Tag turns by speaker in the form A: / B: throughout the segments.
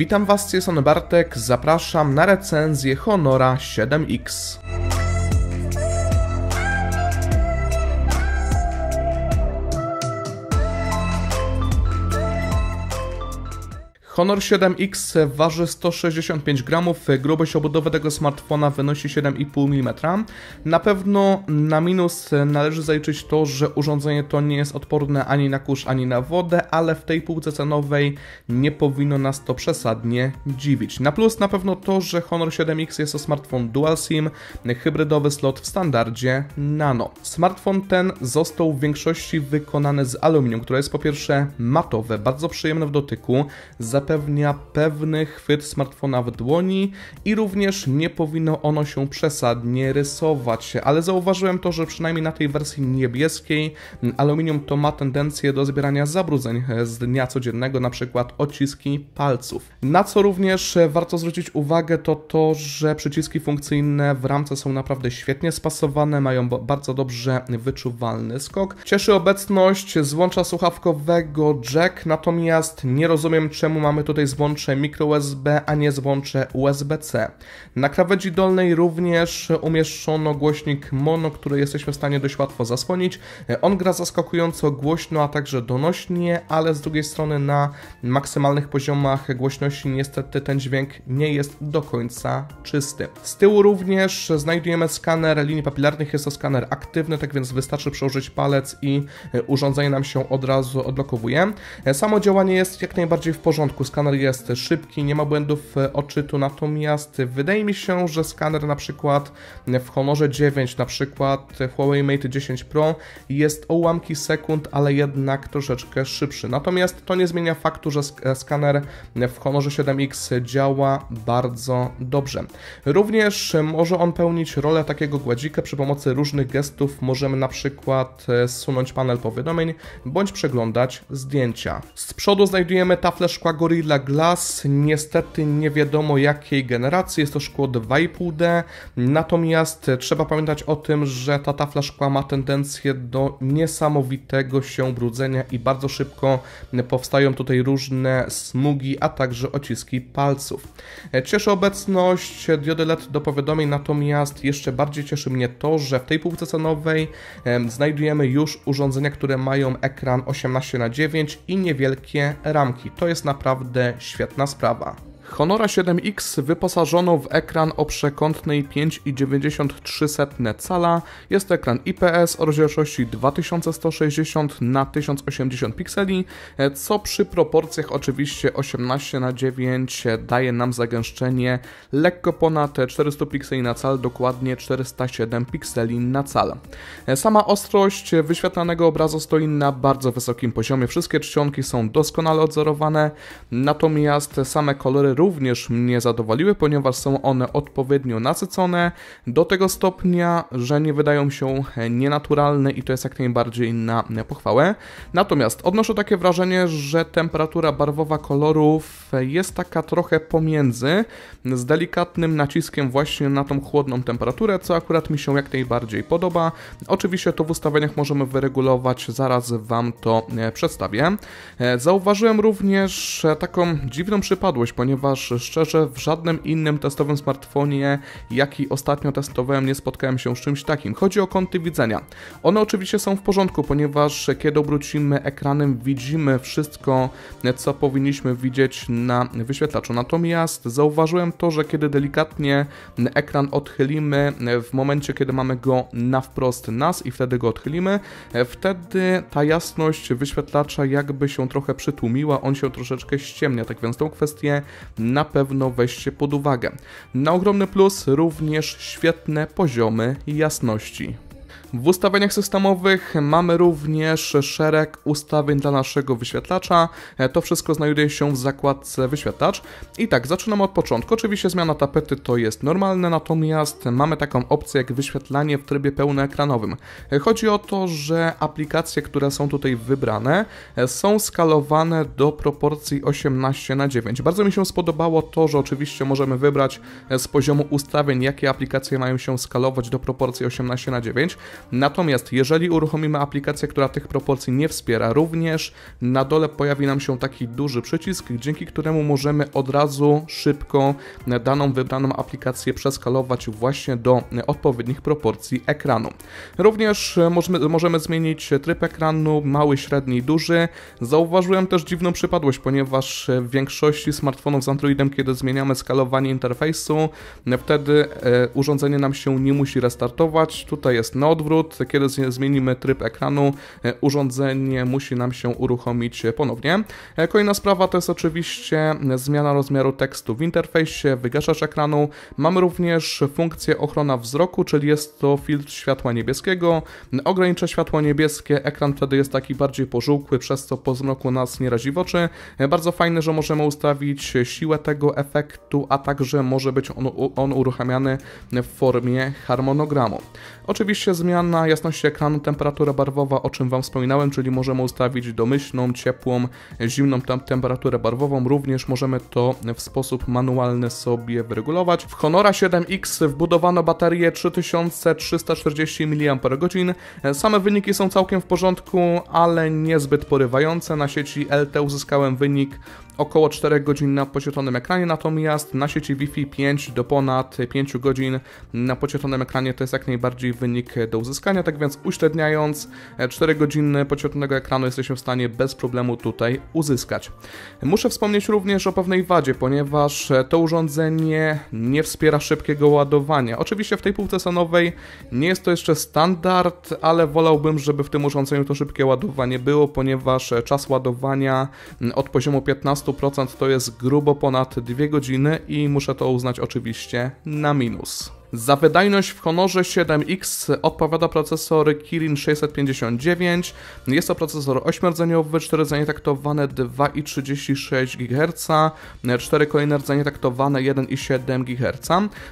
A: Witam Was, jest Bartek, zapraszam na recenzję Honora 7X. Honor 7X waży 165 gramów, grubość obudowy tego smartfona wynosi 7,5 mm. Na pewno na minus należy zaliczyć to, że urządzenie to nie jest odporne ani na kurz, ani na wodę, ale w tej półce cenowej nie powinno nas to przesadnie dziwić. Na plus na pewno to, że Honor 7X jest to smartfon dual SIM, hybrydowy slot w standardzie nano. Smartfon ten został w większości wykonany z aluminium, które jest po pierwsze matowe, bardzo przyjemne w dotyku, zapewne zapewnia pewny chwyt smartfona w dłoni i również nie powinno ono się przesadnie rysować. Ale zauważyłem to, że przynajmniej na tej wersji niebieskiej mm, aluminium to ma tendencję do zbierania zabrudzeń e, z dnia codziennego, np. odciski palców. Na co również e, warto zwrócić uwagę to to, że przyciski funkcyjne w ramce są naprawdę świetnie spasowane, mają bardzo dobrze wyczuwalny skok. Cieszy obecność złącza słuchawkowego jack, natomiast nie rozumiem czemu mamy mamy tutaj złącze microUSB, a nie złącze USB-C. Na krawędzi dolnej również umieszczono głośnik mono, który jesteśmy w stanie dość łatwo zasłonić. On gra zaskakująco głośno, a także donośnie, ale z drugiej strony na maksymalnych poziomach głośności niestety ten dźwięk nie jest do końca czysty. Z tyłu również znajdujemy skaner linii papilarnych, jest to skaner aktywny, tak więc wystarczy przełożyć palec i urządzenie nam się od razu odlokowuje. Samo działanie jest jak najbardziej w porządku przypadku skaner jest szybki, nie ma błędów e, odczytu, natomiast wydaje mi się, że skaner na przykład w Honorze 9, na przykład Huawei Mate 10 Pro jest o ułamki sekund, ale jednak troszeczkę szybszy. Natomiast to nie zmienia faktu, że e, skaner w Honorze 7X działa bardzo dobrze. Również e, może on pełnić rolę takiego gładzika przy pomocy różnych gestów. Możemy na przykład zsunąć panel powiadomień bądź przeglądać zdjęcia. Z przodu znajdujemy taflę szkła Gorilla Glass niestety nie wiadomo jakiej generacji, jest to szkło 2,5D, natomiast trzeba pamiętać o tym, że ta tafla szkła ma tendencję do niesamowitego się brudzenia i bardzo szybko powstają tutaj różne smugi, a także odciski palców. Cieszy obecność diody LED do powiadomień, natomiast jeszcze bardziej cieszy mnie to, że w tej półce cenowej znajdujemy już urządzenia, które mają ekran 18 na 9 i niewielkie ramki. To jest naprawdę naprawdę świetna sprawa. Honora 7X wyposażono w ekran o przekątnej 5,93 cala. Jest to ekran IPS o rozdzielczości 2160 x 1080 pikseli, e, co przy proporcjach oczywiście 18 na 9 e, daje nam zagęszczenie lekko ponad 400 pikseli na cal, dokładnie 407 pikseli na cal. Sama ostrość e, wyświetlanego obrazu stoi na bardzo wysokim poziomie. Wszystkie czcionki są doskonale odzorowane, natomiast same kolory również mnie zadowoliły, ponieważ są one odpowiednio nasycone do tego stopnia, że nie wydają się e, nienaturalne i to jest jak najbardziej na e, pochwałę. Natomiast odnoszę takie wrażenie, że temperatura barwowa kolorów e, jest taka trochę pomiędzy, z delikatnym naciskiem właśnie na tą chłodną temperaturę, co akurat mi się jak najbardziej podoba. Oczywiście to w ustawieniach możemy wyregulować, zaraz Wam to przedstawię. Zauważyłem również taką dziwną przypadłość, ponieważ ponieważ szczerze w żadnym innym testowym smartfonie, jaki ostatnio testowałem, nie spotkałem się z czymś takim. Chodzi o kąty widzenia. One oczywiście są w porządku, ponieważ kiedy obrócimy ekranem, widzimy wszystko, co powinniśmy widzieć na wyświetlaczu. Natomiast zauważyłem to, że kiedy delikatnie ekran odchylimy w momencie, kiedy mamy go na wprost nas i wtedy go odchylimy, wtedy ta jasność wyświetlacza jakby się trochę przytłumiła, on się troszeczkę ściemnia. Tak więc tą kwestię na pewno weźcie pod uwagę. Na ogromny plus również świetne poziomy jasności. W ustawieniach systemowych mamy również szereg ustawień dla naszego wyświetlacza. E, to wszystko znajduje się w zakładce wyświetlacz. I tak, zaczynamy od początku. Oczywiście zmiana tapety to jest normalne, natomiast mamy taką opcję jak wyświetlanie w trybie pełnoekranowym. E, chodzi o to, że aplikacje, które są tutaj wybrane, e, są skalowane do proporcji 18 na 9. Bardzo mi się spodobało to, że oczywiście możemy wybrać z poziomu ustawień, jakie aplikacje mają się skalować do proporcji 18 na 9 Natomiast jeżeli uruchomimy aplikację, która tych proporcji nie wspiera, również na dole pojawi nam się taki duży przycisk, dzięki któremu możemy od razu szybko daną wybraną aplikację przeskalować właśnie do odpowiednich proporcji ekranu. Również e, możemy, możemy zmienić tryb ekranu, mały, średni i duży. Zauważyłem też dziwną przypadłość, ponieważ e, w większości smartfonów z Androidem, kiedy zmieniamy skalowanie interfejsu, wtedy e, urządzenie nam się nie musi restartować. Tutaj jest na odwrót powrót, kiedy zmienimy tryb ekranu, e, urządzenie musi nam się uruchomić ponownie. E, kolejna sprawa to jest oczywiście zmiana rozmiaru tekstu w interfejsie, wygaszacz ekranu. Mamy również funkcję ochrona wzroku, czyli jest to filtr światła niebieskiego. Ogranicza światło niebieskie, ekran wtedy jest taki bardziej pożółkły, przez co po zmroku nas nie razi w oczy. E, bardzo fajne, że możemy ustawić siłę tego efektu, a także może być on, on uruchamiany w formie harmonogramu. Oczywiście zmiana Zmiana jasności ekranu, temperatura barwowa, o czym Wam wspominałem, czyli możemy ustawić domyślną, ciepłą, zimną temperaturę barwową. Również możemy to w sposób manualny sobie wyregulować. W Honora 7X wbudowano baterię 3340 mAh. Same wyniki są całkiem w porządku, ale niezbyt porywające. Na sieci LT uzyskałem wynik około 4 godzin na podświetlonym ekranie, natomiast na sieci Wi-Fi 5 do ponad 5 godzin na podświetlonym ekranie to jest jak najbardziej wynik do uzyskania, tak więc uśredniając 4 e, godziny podświetlonego ekranu jesteśmy w stanie bez problemu tutaj uzyskać. Muszę wspomnieć również o pewnej wadzie, ponieważ e, to urządzenie nie wspiera szybkiego ładowania. Oczywiście w tej półce sonowej nie jest to jeszcze standard, ale wolałbym, żeby w tym urządzeniu to szybkie ładowanie było, ponieważ e, czas ładowania od poziomu 15 15% to jest grubo ponad 2 godziny i muszę to uznać oczywiście na minus. Za wydajność w Honorze 7X odpowiada procesor Kirin 659. Jest to procesor 8-rdzeniowy, 4 rdzenie taktowane 2,36 GHz, 4 kolejne rdzenie taktowane 1,7 GHz.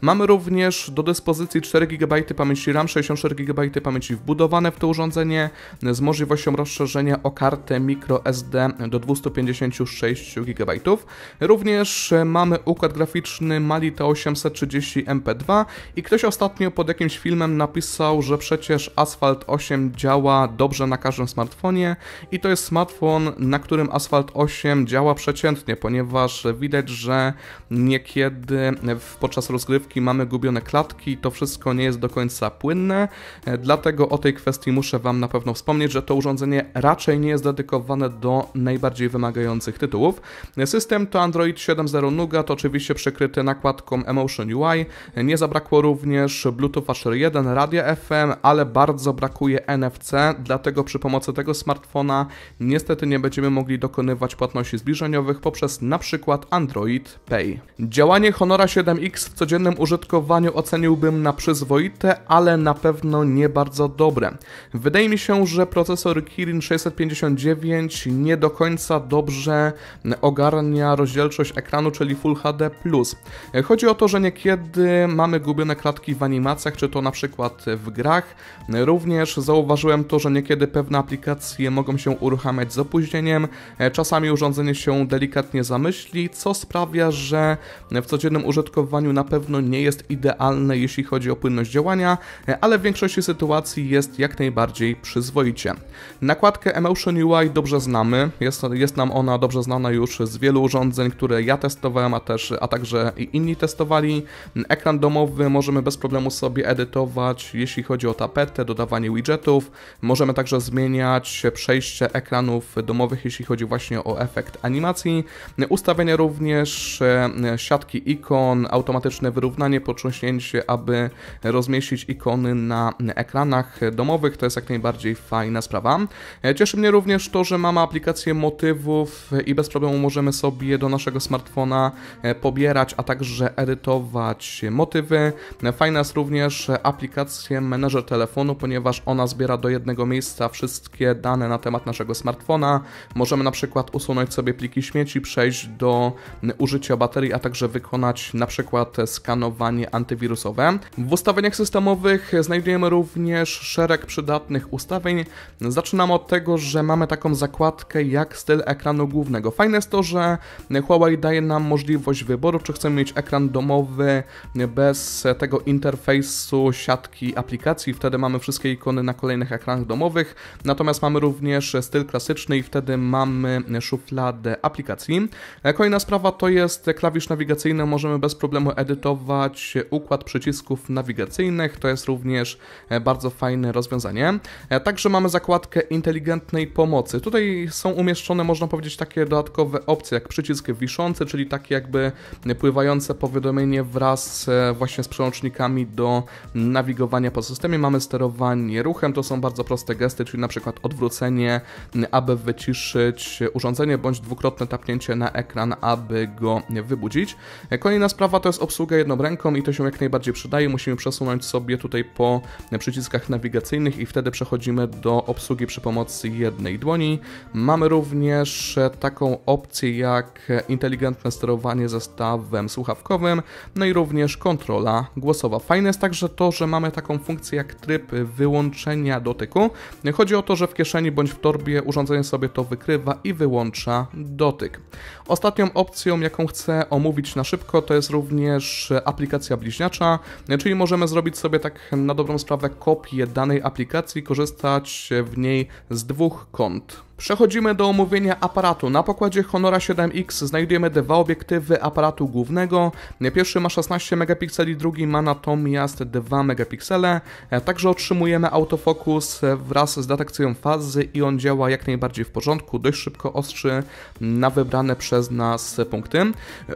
A: Mamy również do dyspozycji 4 GB pamięci RAM, 64 GB pamięci wbudowane w to urządzenie z możliwością rozszerzenia o kartę microSD do 256 GB. Również e, mamy układ graficzny Mali T830 MP2 i ktoś ostatnio pod jakimś filmem napisał, że przecież Asphalt 8 działa dobrze na każdym smartfonie i to jest smartfon, na którym Asphalt 8 działa przeciętnie, ponieważ widać, że niekiedy podczas rozgrywki mamy gubione klatki, to wszystko nie jest do końca płynne, e, dlatego o tej kwestii muszę Wam na pewno wspomnieć, że to urządzenie raczej nie jest dedykowane do najbardziej wymagających tytułów. E, system to Android 7.0 Nougat, oczywiście przykryty nakładką Emotion UI, e, nie zabrakło również Bluetooth Asher 1, radia FM, ale bardzo brakuje NFC, dlatego przy pomocy tego smartfona niestety nie będziemy mogli dokonywać płatności zbliżeniowych poprzez na przykład Android Pay. Działanie Honora 7X w codziennym użytkowaniu oceniłbym na przyzwoite, ale na pewno nie bardzo dobre. Wydaje mi się, że procesor Kirin 659 nie do końca dobrze ogarnia rozdzielczość ekranu, czyli Full HD+. Chodzi o to, że niekiedy mamy gubienie ulubione klatki w animacjach, czy to na przykład w grach. Również zauważyłem to, że niekiedy pewne aplikacje mogą się uruchamiać z opóźnieniem, e, czasami urządzenie się delikatnie zamyśli, co sprawia, że w codziennym użytkowaniu na pewno nie jest idealne, jeśli chodzi o płynność działania, e, ale w większości sytuacji jest jak najbardziej przyzwoicie. Nakładkę Emotion UI dobrze znamy, jest, jest nam ona dobrze znana już z wielu urządzeń, które ja testowałem, a, też, a także inni testowali. Ekran domowy możemy bez problemu sobie edytować, jeśli chodzi o tapetę, dodawanie widgetów. Możemy także zmieniać przejście ekranów domowych, jeśli chodzi właśnie o efekt animacji. Ustawienie również e, siatki ikon, automatyczne wyrównanie, potrząśnięcie, aby rozmieścić ikony na ekranach domowych. To jest jak najbardziej fajna sprawa. E, cieszy mnie również to, że mamy aplikację motywów i bez problemu możemy sobie do naszego smartfona e, pobierać, a także edytować motywy. Fajna jest również aplikacja menedżer telefonu, ponieważ ona zbiera do jednego miejsca wszystkie dane na temat naszego smartfona. Możemy na przykład usunąć sobie pliki śmieci, przejść do użycia baterii, a także wykonać na przykład skanowanie antywirusowe. W ustawieniach systemowych znajdujemy również szereg przydatnych ustawień. Zaczynam od tego, że mamy taką zakładkę jak styl ekranu głównego. Fajne jest to, że Huawei daje nam możliwość wyboru, czy chcemy mieć ekran domowy bez z tego interfejsu siatki aplikacji, wtedy mamy wszystkie ikony na kolejnych ekranach domowych, natomiast mamy również styl klasyczny i wtedy mamy szufladę aplikacji. E, kolejna sprawa to jest klawisz nawigacyjny, możemy bez problemu edytować układ przycisków nawigacyjnych, to jest również e, bardzo fajne rozwiązanie. E, także mamy zakładkę inteligentnej pomocy. Tutaj są umieszczone, można powiedzieć, takie dodatkowe opcje, jak przycisk wiszący, czyli takie jakby pływające powiadomienie wraz właśnie z przełącznikami do nawigowania po systemie. Mamy sterowanie ruchem, to są bardzo proste gesty, czyli na przykład odwrócenie, aby wyciszyć urządzenie, bądź dwukrotne tapnięcie na ekran, aby go wybudzić. Kolejna sprawa to jest obsługa jedną ręką i to się jak najbardziej przydaje. Musimy przesunąć sobie tutaj po przyciskach nawigacyjnych i wtedy przechodzimy do obsługi przy pomocy jednej dłoni. Mamy również taką opcję jak inteligentne sterowanie zestawem słuchawkowym, no i również kontrola głosowa. Fajne jest także to, że mamy taką funkcję jak tryb wyłączenia dotyku. Chodzi o to, że w kieszeni bądź w torbie urządzenie sobie to wykrywa i wyłącza dotyk. Ostatnią opcją, jaką chcę omówić na szybko, to jest również aplikacja bliźniacza, czyli możemy zrobić sobie tak na dobrą sprawę kopię danej aplikacji, korzystać w niej z dwóch kont. Przechodzimy do omówienia aparatu. Na pokładzie Honora 7X znajdujemy dwa obiektywy aparatu głównego. Pierwszy ma 16 megapikseli, drugi ma natomiast 2 megapiksele. E, także otrzymujemy autofokus wraz z detekcją fazy i on działa jak najbardziej w porządku. Dość szybko ostrzy na wybrane przez nas punkty. E,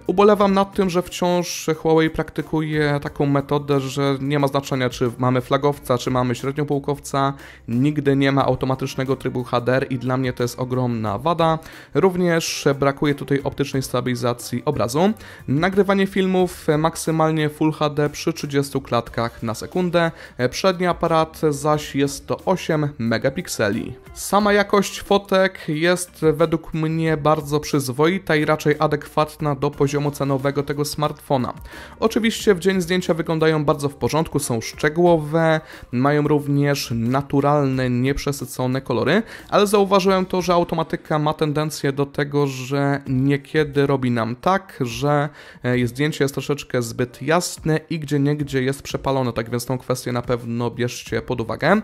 A: ubolewam nad tym, że wciąż Huawei praktykuje taką metodę, że nie ma znaczenia czy mamy flagowca, czy mamy średniopułkowca. Nigdy nie ma automatycznego trybu HDR i dla mnie to jest ogromna wada. Również brakuje tutaj optycznej stabilizacji obrazu. Nagrywanie filmów maksymalnie Full HD przy 30 klatkach na sekundę. Przedni aparat zaś jest to 8 megapikseli. Sama jakość fotek jest według mnie bardzo przyzwoita i raczej adekwatna do poziomu cenowego tego smartfona. Oczywiście w dzień zdjęcia wyglądają bardzo w porządku, są szczegółowe, mają również naturalne, nieprzesycone kolory, ale zauważyłem to, że automatyka ma tendencję do tego, że niekiedy robi nam tak, że e, zdjęcie jest troszeczkę zbyt jasne i gdzie niegdzie jest przepalone, tak więc tą kwestię na pewno bierzcie pod uwagę. E,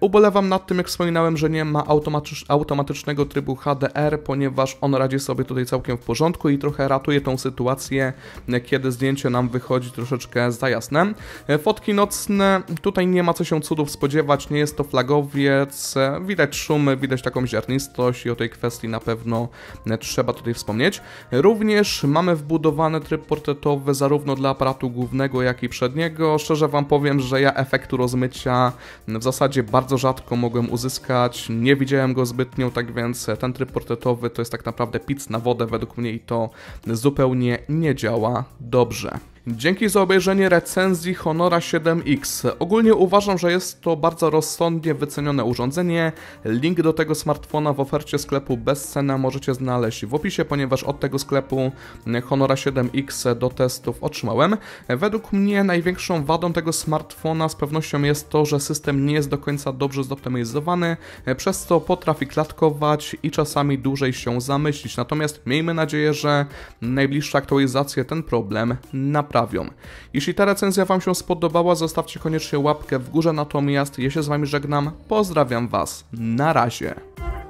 A: ubolewam nad tym, jak wspominałem, że nie ma automatycznego trybu HDR, ponieważ on radzi sobie tutaj całkiem w porządku i trochę ratuje tą sytuację, e, kiedy zdjęcie nam wychodzi troszeczkę za jasne. Fotki nocne, tutaj nie ma co się cudów spodziewać, nie jest to flagowiec, widać szumy, widać taką ziarnicę, częstość i o tej kwestii na pewno e, trzeba tutaj wspomnieć. Również mamy wbudowany tryb portretowy zarówno dla aparatu głównego, jak i przedniego. Szczerze Wam powiem, że ja efektu rozmycia w zasadzie bardzo rzadko mogłem uzyskać, nie widziałem go zbytnio, tak więc e, ten tryb portretowy to jest tak naprawdę pizz na wodę według mnie i to zupełnie nie działa dobrze. Dzięki za obejrzenie recenzji Honora 7X. Ogólnie uważam, że jest to bardzo rozsądnie wycenione urządzenie. Link do tego smartfona w ofercie sklepu Bezcena możecie znaleźć w opisie, ponieważ od tego sklepu Honora 7X do testów otrzymałem. Według mnie największą wadą tego smartfona z pewnością jest to, że system nie jest do końca dobrze zoptymalizowany, przez co potrafi klatkować i czasami dłużej się zamyślić. Natomiast miejmy nadzieję, że najbliższe aktualizacje ten problem naprawią poprawią. Jeśli ta recenzja Wam się spodobała, zostawcie koniecznie łapkę w górze, natomiast ja się z Wami żegnam, pozdrawiam Was, na razie.